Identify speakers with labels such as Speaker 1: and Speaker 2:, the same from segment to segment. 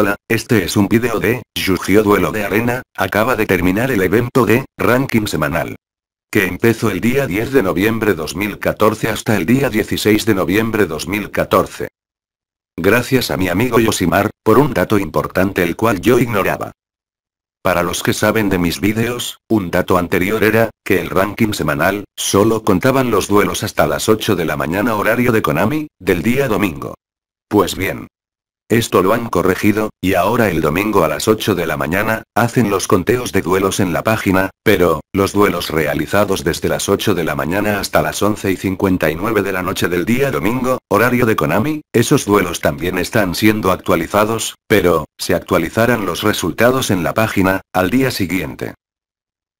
Speaker 1: Hola, este es un video de yu Duelo de Arena, acaba de terminar el evento de Ranking Semanal. Que empezó el día 10 de noviembre 2014 hasta el día 16 de noviembre 2014. Gracias a mi amigo Yoshimar, por un dato importante el cual yo ignoraba. Para los que saben de mis videos un dato anterior era, que el ranking semanal, solo contaban los duelos hasta las 8 de la mañana horario de Konami, del día domingo. Pues bien, esto lo han corregido, y ahora el domingo a las 8 de la mañana, hacen los conteos de duelos en la página, pero, los duelos realizados desde las 8 de la mañana hasta las 11 y 59 de la noche del día domingo, horario de Konami, esos duelos también están siendo actualizados, pero, se actualizarán los resultados en la página, al día siguiente.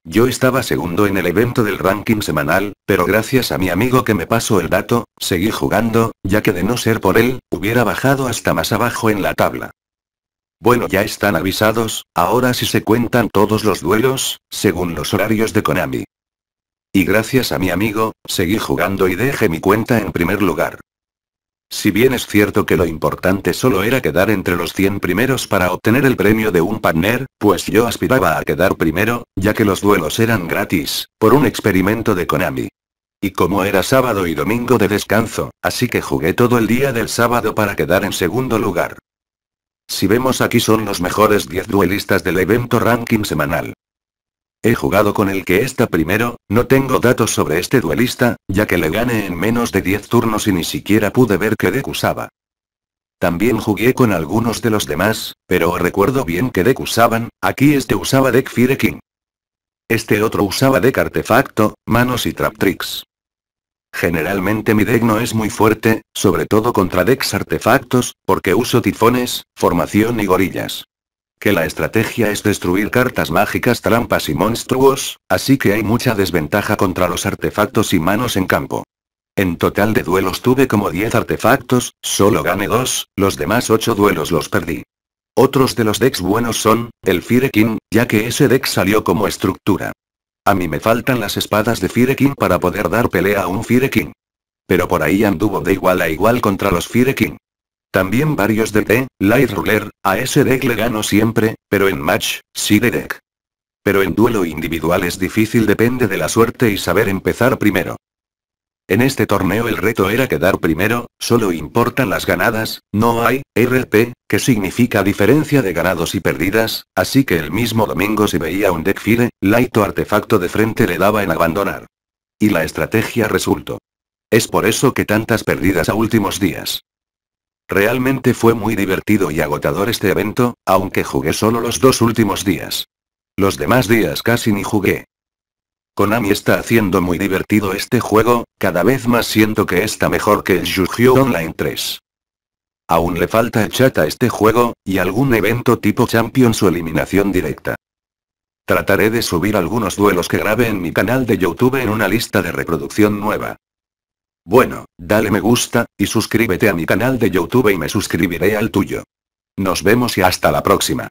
Speaker 1: Yo estaba segundo en el evento del ranking semanal, pero gracias a mi amigo que me pasó el dato, seguí jugando, ya que de no ser por él, hubiera bajado hasta más abajo en la tabla. Bueno, ya están avisados, ahora sí se cuentan todos los duelos, según los horarios de Konami. Y gracias a mi amigo, seguí jugando y dejé mi cuenta en primer lugar. Si bien es cierto que lo importante solo era quedar entre los 100 primeros para obtener el premio de un partner, pues yo aspiraba a quedar primero, ya que los duelos eran gratis, por un experimento de Konami. Y como era sábado y domingo de descanso, así que jugué todo el día del sábado para quedar en segundo lugar. Si vemos aquí son los mejores 10 duelistas del evento ranking semanal. He jugado con el que está primero, no tengo datos sobre este duelista, ya que le gané en menos de 10 turnos y ni siquiera pude ver que usaba. También jugué con algunos de los demás, pero recuerdo bien que usaban, aquí este usaba deck Fire King. Este otro usaba deck artefacto, manos y trap tricks. Generalmente mi deck no es muy fuerte, sobre todo contra decks artefactos, porque uso tifones, formación y gorillas que la estrategia es destruir cartas mágicas, trampas y monstruos, así que hay mucha desventaja contra los artefactos y manos en campo. En total de duelos tuve como 10 artefactos, solo gané 2, los demás 8 duelos los perdí. Otros de los decks buenos son, el Firekin, ya que ese deck salió como estructura. A mí me faltan las espadas de Firekin para poder dar pelea a un Firekin. Pero por ahí anduvo de igual a igual contra los Firekin. También varios de T, Light Ruler, a ese deck le gano siempre, pero en match, sí de deck. Pero en duelo individual es difícil depende de la suerte y saber empezar primero. En este torneo el reto era quedar primero, solo importan las ganadas, no hay RP, que significa diferencia de ganados y perdidas, así que el mismo domingo si veía un deck fire, o artefacto de frente le daba en abandonar. Y la estrategia resultó. Es por eso que tantas perdidas a últimos días. Realmente fue muy divertido y agotador este evento, aunque jugué solo los dos últimos días. Los demás días casi ni jugué. Konami está haciendo muy divertido este juego, cada vez más siento que está mejor que el Yu-Gi-Oh! Online 3. Aún le falta chat a este juego, y algún evento tipo Champions su eliminación directa. Trataré de subir algunos duelos que grabe en mi canal de YouTube en una lista de reproducción nueva. Bueno, dale me gusta, y suscríbete a mi canal de YouTube y me suscribiré al tuyo. Nos vemos y hasta la próxima.